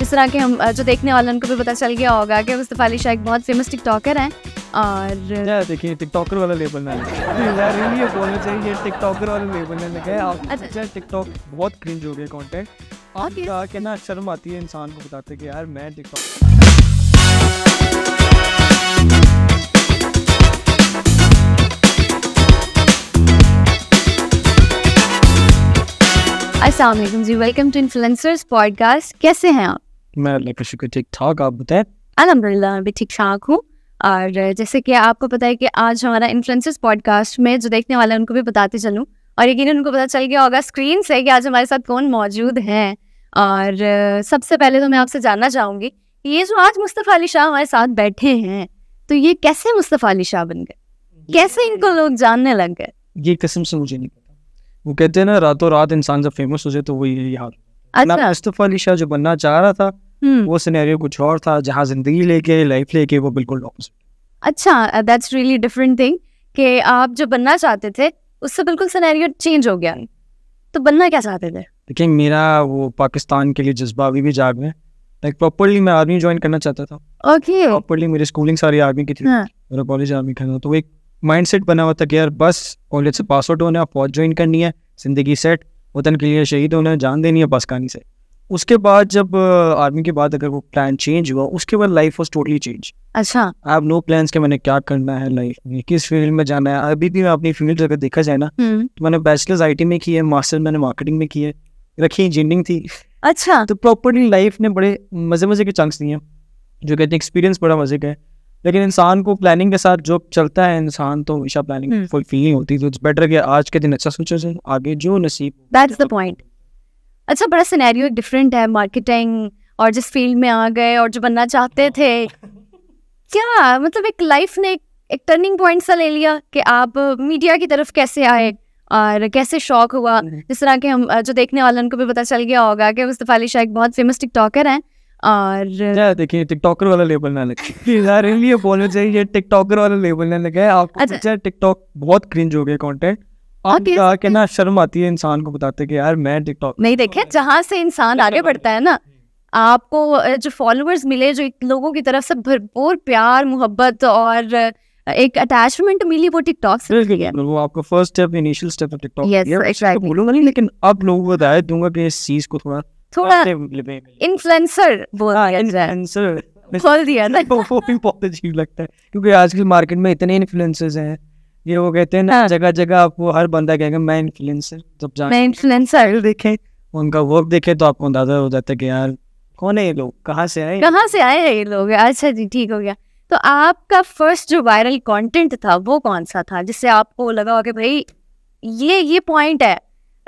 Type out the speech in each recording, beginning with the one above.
इस तरह के हम जो देखने वाले उनको भी पता चल गया होगा कि मुस्तफ़ा अली शाह एक बहुत फेमस टिकटॉकर हैं और देखिए टिकटॉकर वाला लेबल ना हाँ। ये बोलना चाहिए टिकटॉकर वाला लेबल ना लगे अच्छा टिकटॉक अच्छा, बहुत क्रिंज हो गया कंटेंट आप क्या ना शर्म आती है इंसान को बताते कि यार मैं टिकटॉक अस्सलाम जी वेलकम टू इन्फ्लुएंसर्स पॉडकास्ट कैसे हैं आप मैं अल्लाह का शुक्र ठीक ठाक आप बताएं मैं भी ठीक ठाक हूँ और जैसे कि आपको पता है कि आज हमारा इन्फ्लुएंसर्स पॉडकास्ट में जो देखने वाले उनको भी बताते चलूँ और यकीन उनको पता चल गया होगा स्क्रीन से कि आज हमारे साथ कौन मौजूद है और सबसे पहले तो मैं आपसे जानना चाहूँगी ये जो आज मुस्तफ़ा अली शाह हमारे साथ बैठे हैं तो ये कैसे मुस्तफ़ा अली शाह बन गए कैसे इनको लोग जानने लग गए ये कसम से मुझे नहीं वो कहते हैं ना रातों रात इंसान जब फेमस हो जाए तो वो ये याद अच्छा अली शाह जो बनना चाह रहा था हम्म। वो सिनेरियो कुछ और था जहाँ जिंदगी लेके लाइफ लेके वो बिल्कुल अच्छा दैट्स रियली डिफरेंट थिंग कि आप जो बनना चाहते थे उससे बिल्कुल सिनेरियो चेंज हो गया तो बनना क्या चाहते थे देखिए मेरा वो पाकिस्तान के लिए जज्बा अभी भी जाग में लाइक प्रॉपरली मैं आर्मी ज्वाइन करना चाहता था ओके okay. प्रॉपरली मेरी स्कूलिंग सारी आर्मी की थी हाँ. मेरा कॉलेज आर्मी का था तो एक माइंडसेट बना हुआ था कि यार बस कॉलेज से पास आउट होना है फौज ज्वाइन करनी है ज़िंदगी सेट वतन के लिए शहीद होना है जान देनी है बस कहानी से उसके बाद जब आर्मी के बाद अगर वो प्लान चेंज हुआ उसके बाद लाइफ वॉज टोटली चेंज अच्छा आई हैव नो प्लान्स कि मैंने क्या करना है लाइफ में किस फील्ड में जाना है अभी भी मैं अपनी फील्ड अगर देखा जाए ना हम्म। तो मैंने बैचलर्स आईटी में की है मास्टर्स मैंने मार्केटिंग में की है रखी इंजीनियरिंग थी अच्छा तो प्रॉपरली लाइफ ने बड़े मजे मजे के चांस दिए जो कहते हैं एक्सपीरियंस बड़ा मजे का है लेकिन इंसान को प्लानिंग के साथ जो चलता है इंसान तो हमेशा प्लानिंग फुल फीलिंग होती है तो बेटर कि आज के दिन अच्छा सोचो आगे जो नसीब दैट्स द पॉइंट अच्छा बड़ा सिनेरियो डिफरेंट है मार्केटिंग और जिस फील्ड में आ गए और जो बनना चाहते थे क्या मतलब एक लाइफ ने एक टर्निंग पॉइंट सा ले लिया कि आप मीडिया की तरफ कैसे आए और कैसे शौक हुआ हम्म। जिस तरह के हम जो देखने वाले उनको भी पता चल गया होगा कि मुस्तफ़ा अली शाह एक बहुत फेमस टिकटॉकर हैं और देखिए टिकटॉकर वाला लेबल ना लगे यार बोलना चाहिए ये टिकटॉकर वाला लेबल ना लगे आपको अच्छा टिकटॉक अच्छा, बहुत क्रिंज हो गया कंटेंट के ना शर्म आती है इंसान को बताते कि यार मैं टिकटॉक नहीं देखे जहाँ से इंसान आगे बढ़ता है ना आपको जो फॉलोअर्स मिले जो लोगों की तरफ से भरपूर प्यार मोहब्बत और एक अटैचमेंट मिली वो टिकटॉक से मिल गया वो आपका first step initial step of TikTok yes exactly बोलूंगा नहीं लेकिन अब लोगों को बताया दूंगा कि इस चीज को थोड़ा थोड़ा इन्फ्लुएंसर बोल हाँ, दिया इन्फ्लुएंसर दिया वो बहुत अजीब लगता है क्योंकि आजकल मार्केट में इतने इन्फ्लुएंसर्स हैं ये वो कहते हैं ना हाँ। जगह जगह आपको हर बंदा कहेगा मैं इन्फ्लुएंसर जब मैं इन्फ्लुएंसर देखे उनका वर्क देखे तो आपको अंदाजा हो जाता है कि यार कौन है ये लोग कहाँ से आए कहाँ से आए हैं ये लोग अच्छा जी ठीक हो गया तो आपका फर्स्ट जो वायरल कंटेंट था वो कौन सा था जिससे आपको लगा कि भाई ये ये पॉइंट है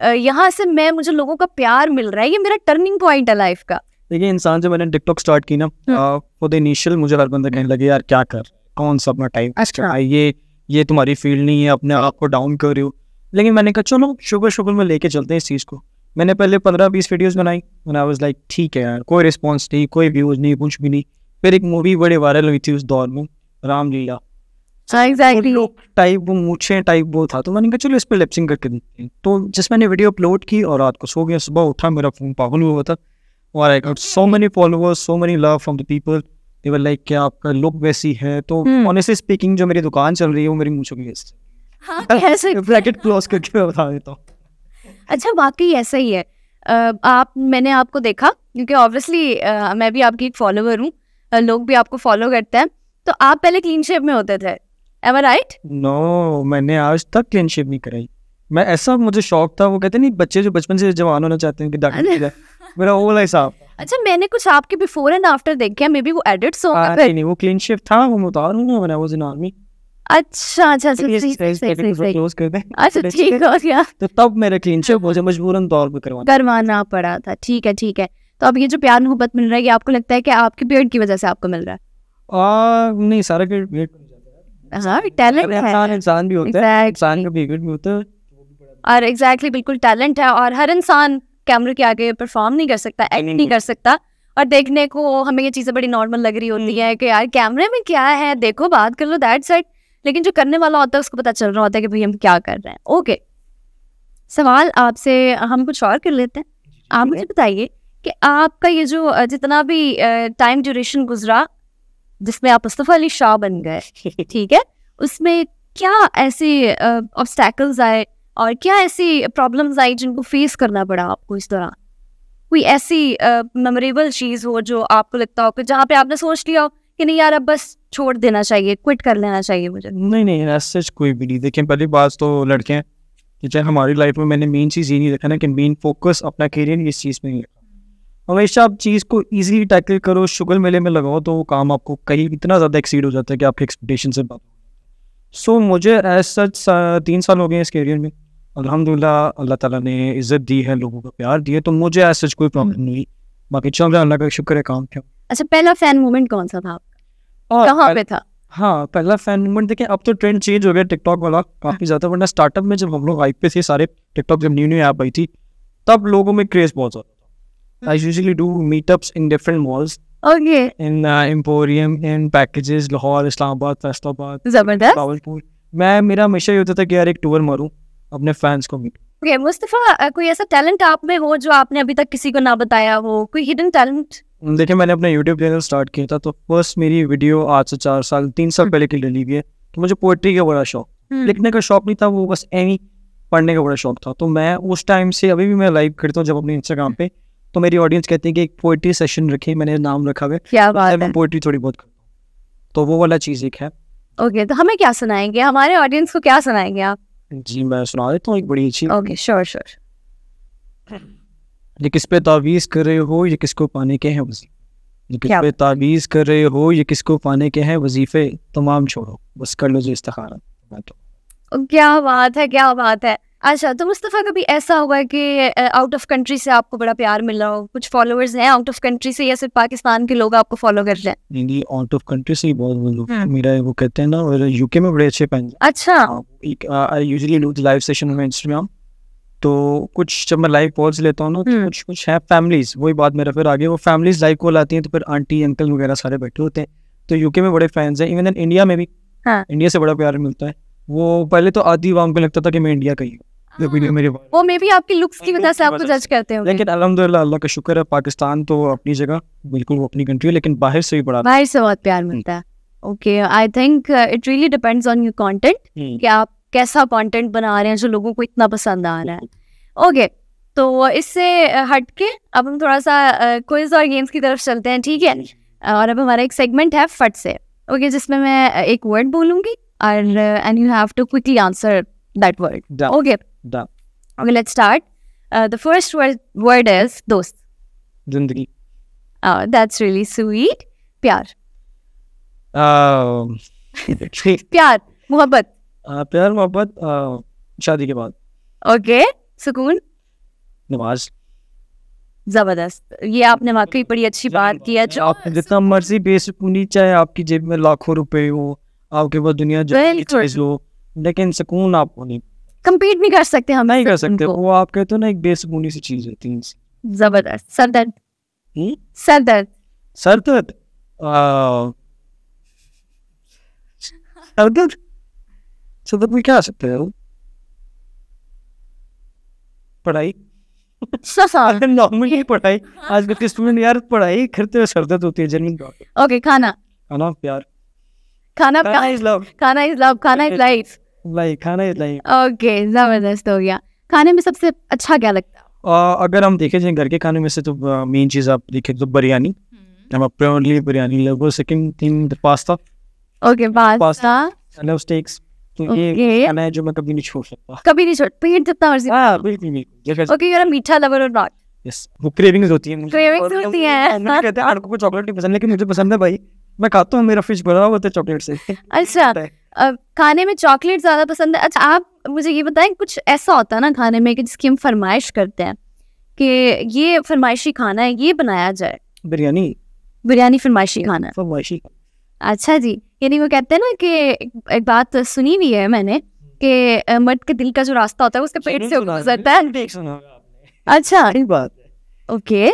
यहाँ से मैं मुझे लोगों का प्यार मिल रहा है ये मेरा टर्निंग पॉइंट है लाइफ का देखिए इंसान जब मैंने टिकटॉक स्टार्ट की ना हम्म। खुद इनिशियल मुझे हर बंदा कहने लगे यार क्या कर कौन सा अपना टाइम अच्छा ये ये तुम्हारी फील्ड नहीं है अपने आप को डाउन कर रही हो लेकिन मैंने कहा चलो शुगर शुगर में लेके चलते हैं इस चीज़ को मैंने पहले पंद्रह बीस वीडियोज बनाई आई वॉज लाइक ठीक है यार कोई रिस्पॉन्स नहीं कोई व्यूज नहीं कुछ भी नहीं फिर एक मूवी बड़े वायरल हुई थी उस दौर में रामलीला टाइप हाँ, वो मूछे टाइप वो था तो मैंने कहा चलो इस पर लिपसिंग करके हैं तो मैंने वीडियो अपलोड की और रात को सो गया सुबह उठा मेरा फोन पागल हुआ था और I got so many followers so many love from the people they were like क्या आपका लुक वैसी है तो ऑनेस्टली हम्म। स्पीकिंग जो मेरी दुकान चल रही है वो मेरी मूछों की वजह से ब्रैकेट हाँ, क्लोज करके बता देता हूँ अच्छा वाकई ऐसा ही है आप मैंने आपको देखा क्योंकि ऑब्वियसली मैं भी आपकी एक हूँ लोग भी आपको फॉलो करते हैं तो आप पहले क्लीन शेप में होते थे एम आई राइट नो मैंने आज तक क्लीन शेव नहीं कराई मैं ऐसा मुझे शौक था वो कहते नहीं बच्चे जो बचपन से जवान होना चाहते हैं कि मेरा वो वाला हिसाब अच्छा मैंने कुछ आपके बिफोर एंड आफ्टर देखा मे बी वो एडिट्स हो नहीं नहीं वो क्लीन शेव था वो वाज इन आर्मी अच्छा अच्छा अच्छा, अच्छा तो ठीक हो गया तो तब मेरा क्लीन शेव मुझे मजबूरन तौर करवाना करवाना पड़ा था ठीक है ठीक है तो अब ये जो प्यार मोहब्बत मिल रहा है ये आपको लगता है कि आपके पेड़ की वजह से आपको मिल रहा है नहीं सारा हाँ, और एग्जैक्टली बिल्कुल टैलेंट है और हर इंसान कैमरे के आगे परफॉर्म नहीं कर सकता एक्ट नहीं कर सकता और देखने को हमें ये चीज़ें बड़ी नॉर्मल लग रही होती हम्म। है कि यार कैमरे में क्या है देखो बात कर लो दैट सेट लेकिन जो करने वाला होता है उसको पता चल रहा होता है कि भाई हम क्या कर रहे हैं ओके सवाल आपसे हम कुछ और कर लेते हैं आप मुझे बताइए कि आपका ये जो जितना भी टाइम ड्यूरेशन गुजरा जिसमें आप मुस्तफ़ा अली शाह बन गए ठीक है उसमें क्या ऐसे ऑब्स्टैकल्स आए और क्या ऐसी प्रॉब्लम्स आई जिनको फेस करना पड़ा आपको इस दौरान कोई ऐसी मेमोरेबल चीज़ हो जो आपको लगता हो कि जहाँ पे आपने सोच लिया हो कि नहीं यार अब बस छोड़ देना चाहिए क्विट कर लेना चाहिए मुझे नहीं नहीं ऐसे कोई भी नहीं देखें पहली बात तो लड़के हैं चाहे हमारी लाइफ में मैंने मेन चीज़ ये नहीं देखा ना कि मेन फोकस अपना करियर इस चीज़ में नहीं हमेशा आप चीज़ को ईजिली टैकल करो शुगर मेले में लगाओ तो वो काम आपको कहीं इतना ज़्यादा एक्सीड हो जाता है कि आपके एक्सपेक्टेशन से बात सो so, मुझे एज सच तीन साल हो गए इस करियर में अलहमदिल्ला अल्लाह ताला ने इज्जत दी है लोगों का प्यार दिया तो मुझे एज सच कोई प्रॉब्लम हम्म। नहीं बाकी चल रहा अल्लाह का शुक्र है काम क्या अच्छा पहला फैन मोमेंट कौन सा था कहाँ पे था हाँ पहला फैन मोमेंट देखें अब तो ट्रेंड चेंज हो गया टिकटॉक वाला काफ़ी हाँ। ज़्यादा वरना स्टार्टअप में जब हम लोग आई पे थे सारे टिकटॉक जब न्यू न्यू ऐप आई थी तब लोगों में क्रेज़ बहुत ज़्यादा I usually do meetups in different malls. Okay. In uh, Emporium, in packages, Lahore, Islamabad, Faisalabad. जबरदस्त. Bawalpur. मैं मेरा हमेशा ये होता था कि यार एक टूर मारूं अपने फैंस को मीट ओके मुस्तफा कोई ऐसा टैलेंट आप में हो जो आपने अभी तक किसी को ना बताया हो कोई हिडन टैलेंट देखिए मैंने अपना यूट्यूब चैनल स्टार्ट किया था तो फर्स्ट मेरी वीडियो आज से चार साल तीन साल हम्म। पहले की डली हुई है तो मुझे पोएट्री का बड़ा शौक हम्म। लिखने का शौक नहीं था वो बस एनी पढ़ने का बड़ा शौक था तो मैं उस टाइम से अभी भी मैं लाइव करता हूँ जब अपने इंस्टाग्राम पे तो मेरी ऑडियंस कहती है कि एक पोइट्री सेशन रखी मैंने नाम रखा हुआ क्या तो बात है मैं पोइट्री थोड़ी बहुत तो वो वाला चीज़ एक है ओके okay, तो हमें क्या सुनाएंगे हमारे ऑडियंस को क्या सुनाएंगे आप जी मैं सुना देता हूँ एक बड़ी अच्छी ओके श्योर श्योर ये किस पे तावीज़ कर रहे हो ये किसको पाने के हैं वजीफे ये किस पे तावीज़ कर रहे हो ये किसको पाने के हैं वजीफे तमाम छोड़ो बस कर लो जो इस्तखारा तो क्या बात है क्या बात है अच्छा तो मुस्तफ़ा कभी ऐसा हुआ कि आउट ऑफ कंट्री से आपको बड़ा प्यार मिल रहा हो कुछ फॉलोअर्स हैं आउट ऑफ कंट्री से या सिर्फ पाकिस्तान के लोग आपको फॉलो कर रहे हैं नहीं आउट ऑफ कंट्री से ही बहुत लोग हम्म। मेरा वो कहते हैं ना और यूके में बड़े अच्छे पहन अच्छा I usually do live session में इंस्टाग्राम तो कुछ जब मैं लाइव कॉल्स लेता हूँ ना तो हम्म। कुछ कुछ है फैमिलीज वही बात मेरा फिर आगे वो फैमिलीज लाइव कॉल आती हैं तो फिर आंटी अंकल वगैरह सारे बैठे होते हैं तो यूके में बड़े फैंस हैं इवन इंडिया में भी इंडिया हाँ। से बड़ा प्यार मिलता है वो पहले तो आधी वाम को लगता था कि मैं इंडिया का ही हूँ जब वीडियो मेरे वो मे भी आपकी लुक्स की हाँ, वजह से आपको तो जज करते हैं लेकिन अलहमदिल्ला अल्लाह का शुक्र है पाकिस्तान तो अपनी जगह बिल्कुल अपनी कंट्री है लेकिन बाहर से भी बड़ा बाहर से बहुत प्यार हम्म। मिलता है okay I think it really depends on your content कि आप कैसा कंटेंट बना रहे हैं जो लोगों को इतना पसंद आ रहा है ओके okay, तो इससे uh, हटके अब हम थोड़ा सा क्विज uh, और गेम्स की तरफ चलते हैं ठीक है हम्म। और अब हमारा एक सेगमेंट है फट से ओके okay, जिसमें मैं uh, एक वर्ड बोलूंगी और and you have to quickly answer that word okay the Okay, let's start. Uh, the first word, word is dost. Zindagi. Oh, that's really sweet. Pyar. Uh, pyar. मोहब्बत uh, pyar, मोहब्बत uh, शादी ke baad. Okay. Sukoon. Namaz. जबरदस्त ये आपने वाकई बड़ी अच्छी बात की है जो आप जितना मर्जी बेसुकूनी चाहे आपकी जेब में लाखों रुपए हो आपके पास दुनिया जो लेकिन सुकून आपको नहीं कम्पीट नहीं कर सकते हम नहीं कर सकते वो आप कहते हो तो ना एक बेसुकूनी सी चीज हाँ। होती है जबरदस्त सर दर्द सर दर्द सर दर्द सर दर्द सर दर्द क्या सकते सकता पढ़ाई पढ़ाई के स्टूडेंट यार पढ़ाई हुए होती है ओके खाना खाना प्यार खाना प्यार इज लव खाना इज लव खाना इज लाइफ लाइक खाना लाइक ओके जबरदस्त हो गया खाने में सबसे अच्छा क्या लगता है uh, अगर हम देखें जाए घर के खाने में से तो मेन चीज़ आप देखें तो बिरयानी हम्म। हम अपने बिरयानी लगभग second thing pasta okay pasta I steaks जो नहीं छोड़ सकता हाँ, है मुझे मुझे पसंद है भाई मैं खाता हूँ मेरा फिश भरा हुआ था चॉकलेट से अच्छा खाने में चॉकलेट ज़्यादा पसंद है अच्छा आप मुझे ये बताएं कुछ ऐसा होता है ना खाने में कि जिसकी हम फरमाइश करते हैं कि ये फरमाइशी खाना है ये बनाया जाए बिरयानी बिरयानी फरमाइशी खाना है फरमाइशी अच्छा जी यानी वो कहते हैं ना कि एक बात सुनी हुई है मैंने कि मर्द के दिल का जो रास्ता होता है उसके पेट से गुजरता है अच्छा बात ओके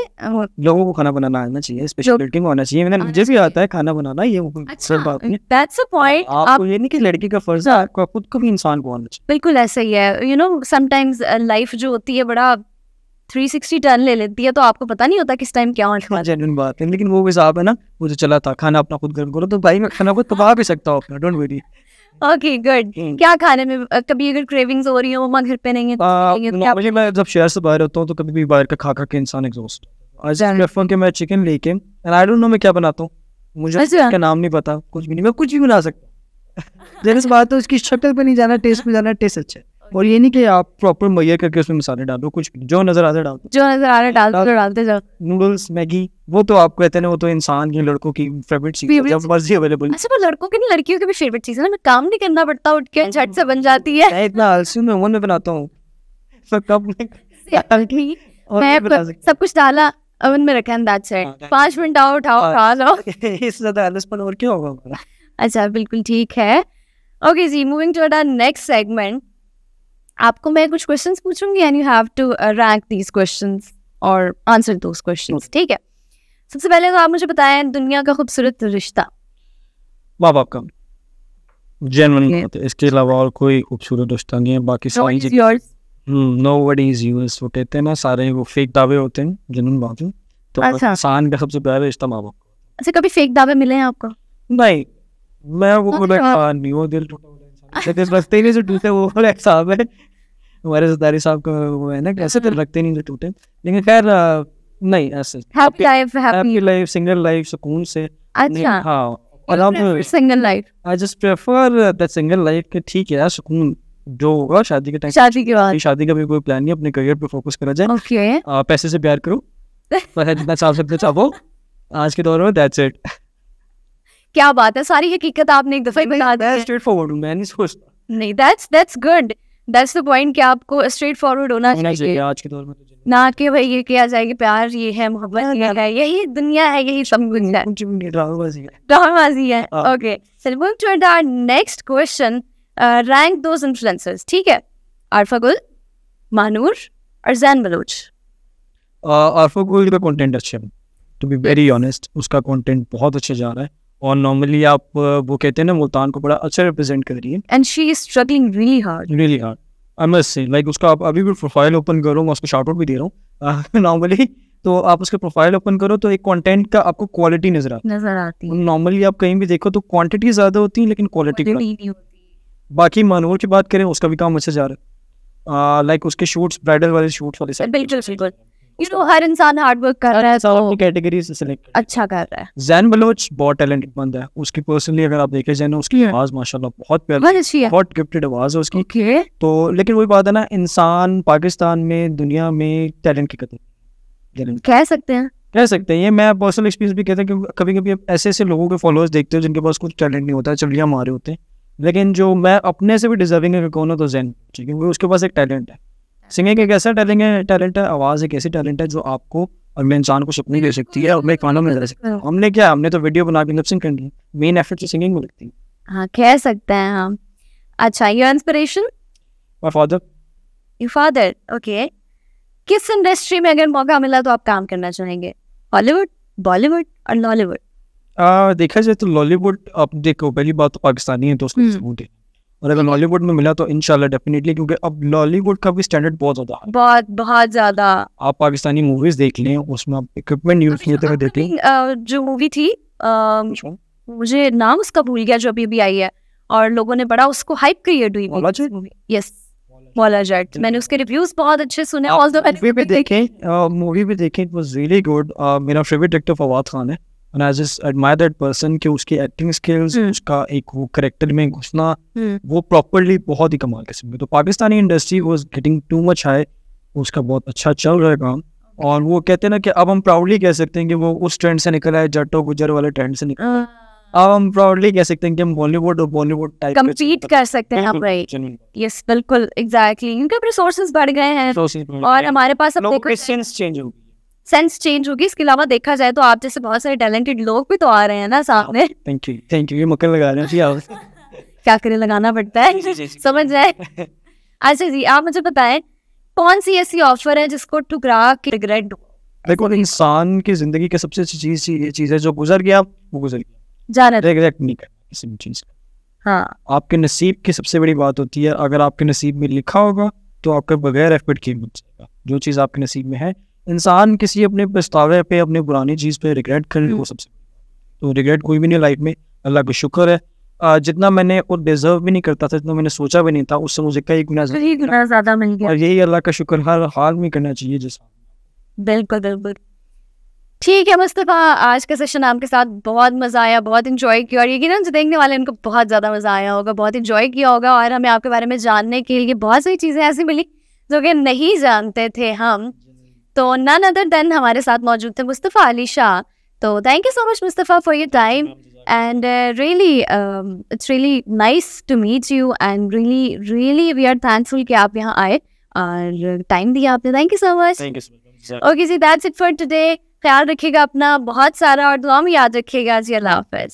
लोगों को खाना बनाना आना चाहिए स्पेशल लड़की को आना चाहिए मैंने मुझे भी आता है खाना बनाना ये अच्छा, बात दैट्स अ पॉइंट आपको ये नहीं कि लड़की का फर्ज है आपको खुद को भी इंसान को आना चाहिए बिल्कुल ऐसा ही है यू नो समटाइम्स लाइफ जो होती है बड़ा 360 टर्न ले लेती है तो आपको पता नहीं होता किस टाइम क्या होने वाला है जेन्युइन बात है लेकिन वो हिसाब है ना वो जो चला था खाना अपना खुद गर्म करो तो भाई मैं खाना खुद पका भी सकता हूं अपना don't worry okay good hmm. क्या खाने में कभी अगर क्रेविंग्स हो रही हो मां घर पे नहीं है तो तो मुझे मैं जब शहर से बाहर होता हूं तो कभी भी बाहर का खा खा के इंसान एग्जॉस्ट आज प्रेफर कि मैं चिकन लेके एंड आई डोंट नो मैं क्या बनाता हूँ मुझे इसका अच्छा। नाम नहीं पता कुछ भी नहीं मैं कुछ भी बना सकता जैसे बात तो उसकी शक्ल पे नहीं जाना टेस्ट पे जाना टेस्ट अच्छा और ये नहीं कि आप प्रॉपर मैया करके उसमें मसाले डालो कुछ जो नजर आता डालो जो नजर आ रहा डालते डालते जाओ नूडल्स मैगी वो तो आप कहते हैं वो तो इंसान की लड़कों की फेवरेट चीज है जब मर्जी अवेलेबल अच्छा पर लड़कों की नहीं लड़कियों की भी फेवरेट चीज है ना काम नहीं करना पड़ता उठ के झट से बन जाती है मैं इतना आलसी हूं मैं ओवन में बनाता हूं सब तो कब मैं सब कुछ डाला ओवन में रखा एंड दैट्स इट 5 मिनट आओ उठाओ हाँ। खा लो इससे ज्यादा आलसपन और क्या होगा अच्छा बिल्कुल ठीक है ओके जी moving to our next segment आपको मैं कुछ क्वेश्चंस पूछूंगी and you have to rank these questions और आंसर दोज क्वेश्चंस ठीक है सबसे पहले तो आप मुझे बताएं दुनिया का खूबसूरत रिश्ता माँ बाप का जेनवन इसके अलावा और कोई खूबसूरत रिश्ता नहीं है बाकी sorry know what is use वो कहते हैं ना सारे वो फेक दावे होते हैं जेनवन बात है तो इंसान अच्छा। का सबसे प्यारा रिश्ता माँ बाप अच्छा कभी फेक दावे मिले हैं आपको नहीं मैं वो हाँ, तो बोला नहीं वो दिल टूटा रखते नहीं जो टूटे वो साहब है हमारे सरदारी साहब का वो है ना कैसे रखते तो नहीं जो टूटे लेकिन खैर नहीं ऐसे happy life happy life single life सुकून से अच्छा single life I just prefer that single life के ठीक है यार सुकून जो होगा शादी के टाइम शादी के बाद शादी का भी कोई प्लान नहीं अपने करियर पे फोकस करा जाए ओके पैसे से प्यार करो जितना चाह सकते चाहो आज के दौर में दैट्स इट क्या बात है सारी हकीकत आपने एक दफा बता दी स्ट्रेट फॉरवर्ड हूं मैं नहीं सोचता नहीं that's that's good that's the point कि आपको स्ट्रेट फॉरवर्ड होना चाहिए आज के दौर में तो ना कि भाई ये किया जाए कि प्यार ये है मोहब्बत ये है यही दुनिया है यही सब कुछ है ड्रामाबाजी है okay so move to our next question rank those influencers ठीक है आरफा गुल मानूर और जैन बलोच आरफा गुल का कंटेंट अच्छा है टू बी वेरी ऑनेस्ट उसका कंटेंट बहुत अच्छा जा रहा है और नॉर्मली आप uh, वो कहते हैं ना मुल्तान को बड़ा अच्छा रिप्रेजेंट कर रही है and she is struggling really hard really hard I must say like उसका आप अभी भी प्रोफाइल ओपन करो मैं उसको शॉर्ट आउट भी दे रहा हूँ नॉर्मली uh, तो आप उसके प्रोफाइल ओपन करो तो एक कंटेंट का आपको क्वालिटी नजर आती नजर आती है नॉर्मली आप कहीं भी देखो तो क्वांटिटी ज्यादा होती है लेकिन क्वालिटी होती बाकी मानवर की बात करें उसका भी काम अच्छा जा रहा है लाइक uh, उसके शूट्स ब्राइडल वाले शूट्स वाले बिल्कुल बिल्कुल यू नो हर इंसान हार्ड वर्क कर रहा है सब तो कैटेगरी से सिलेक्ट अच्छा कर रहा है जैन बलोच बहुत टैलेंटेड बंदा है उसकी पर्सनली अगर आप देखें जैन उसकी आवाज माशाल्लाह बहुत प्यारी है बहुत गिफ्टेड आवाज है उसकी ओके तो लेकिन वही बात है ना इंसान पाकिस्तान में दुनिया में टैलेंट की कदर कह सकते हैं कह सकते हैं ये मैं पर्सनल एक्सपीरियंस भी कहता हूँ कि कभी कभी ऐसे ऐसे लोगों के फॉलोअर्स देखते हो जिनके पास कुछ टैलेंट नहीं होता है चलिया मारे होते हैं लेकिन जो मैं अपने से भी डिजर्विंग है कौन हो तो जैन क्योंकि उसके पास एक टैलेंट है सिंगिंग एक ऐसा टैलेंट है टैलेंट है आवाज़ एक ऐसी टैलेंट है जो आपको और मैं इंसान को सुपने दे सकती है और मैं कानों में सकती हमने क्या हमने तो वीडियो बना के लिपसिंग कर ली मेन एफर्ट तो सिंगिंग में लगती है हाँ कह सकते हैं हम अच्छा your inspiration my father your father okay किस इंडस्ट्री में अगर मौका मिला तो आप काम करना चाहेंगे हॉलीवुड बॉलीवुड और लॉलीवुड देखा जाए तो लॉलीवुड आप देखो पहली बात तो पाकिस्तानी है तो उसने और अगर नॉलीवुड में मिला तो इनशाला डेफिनेटली क्योंकि अब नॉलीवुड का भी स्टैंडर्ड बहुत ज्यादा है बहुत बहुत ज्यादा आप पाकिस्तानी मूवीज देख लें उसमें आप इक्विपमेंट यूज किए थे देख लें जो मूवी थी अच्छा। मुझे नाम उसका भूल गया जो अभी अभी आई है और लोगों ने बड़ा उसको हाइप क्रिएट हुई यस मैंने उसके रिव्यूज बहुत अच्छे सुने मूवी भी देखें मूवी भी देखें इट वाज रियली गुड मेरा फेवरेट एक्टर फवाद खान है और I just admire that person कि उसकी एक्टिंग हम्म। स्किल्स उसका एक वो करेक्टर में घुसना हम्म। वो प्रॉपरली बहुत ही कमाल किस्म में तो Pakistani industry was getting too much high उसका बहुत अच्छा चल रहा है काम और वो कहते हैं ना कि अब हम प्राउडली कह सकते हैं कि वो उस ट्रेंड से निकला है जटो गुजर वाले ट्रेंड से निकला हाँ। अब हम प्राउडली कह सकते हैं कि हम बॉलीवुड और बॉलीवुड टाइप कंपीट कर सकते हैं राइट यस बिल्कुल एग्जैक्टली क्योंकि अब रिसोर्सेज बढ़ गए हैं और हमारे पास अब क्वेश्चंस चेंज हो गए सेंस चेंज होगी इसके अलावा देखा जाए तो आप जैसे बहुत सारे टैलेंटेड लोग भी तो आ रहे हैं ना सामने थैंक यू थैंक यू ये मक्कर लगा रहे हैं आप क्या करें लगाना पड़ता है समझ जाए अच्छा जी आप मुझे बताएं कौन सी ऐसी ऑफर है जिसको ठुकरा के रिग्रेट देखो इंसान की जिंदगी की सबसे अच्छी चीज ये चीज है जो गुजर गया वो गुजर गया जाना रिग्रेट नहीं कर किसी चीज का हाँ आपके नसीब की सबसे बड़ी बात होती है अगर आपके नसीब में लिखा होगा तो आपके बगैर एफर्ट के बच जाएगा जो चीज आपके नसीब में है इंसान किसी अपने पछतावे पे अपने पुरानी चीज़ पे रिग्रेट कर वो हम्म। सबसे तो रिग्रेट कोई भी नहीं लाइफ में अल्लाह का शुक्र है आ, जितना मैंने और डिजर्व भी नहीं करता था जितना मैंने सोचा भी नहीं था उससे मुझे कई गुना ज़्यादा मिल गया और यही अल्लाह का शुक्र हर हाल में करना चाहिए जिस बिल्कुल बिल्कुल ठीक है मुस्तफ़ा आज का सेशन आपके साथ बहुत मज़ा आया बहुत इन्जॉय किया और यकीन जो देखने वाले उनको बहुत ज़्यादा मज़ा आया होगा बहुत इन्जॉय किया होगा और हमें आपके बारे में जानने के लिए बहुत सारी चीज़ें ऐसी मिली जो कि नहीं जानते थे हम तो नन अदर देन हमारे साथ मौजूद थे मुस्तफ़ा अली शाह तो thank you so much Mustafa for your time and really it's really nice to meet you and really really we are thankful कि आप यहाँ आए और टाइम दिया आपने thank you so much okay जी दैट्स इट फॉर टुडे ख्याल रखिएगा अपना बहुत सारा और दुआ में याद रखिएगा जी अल्लाह हाफिज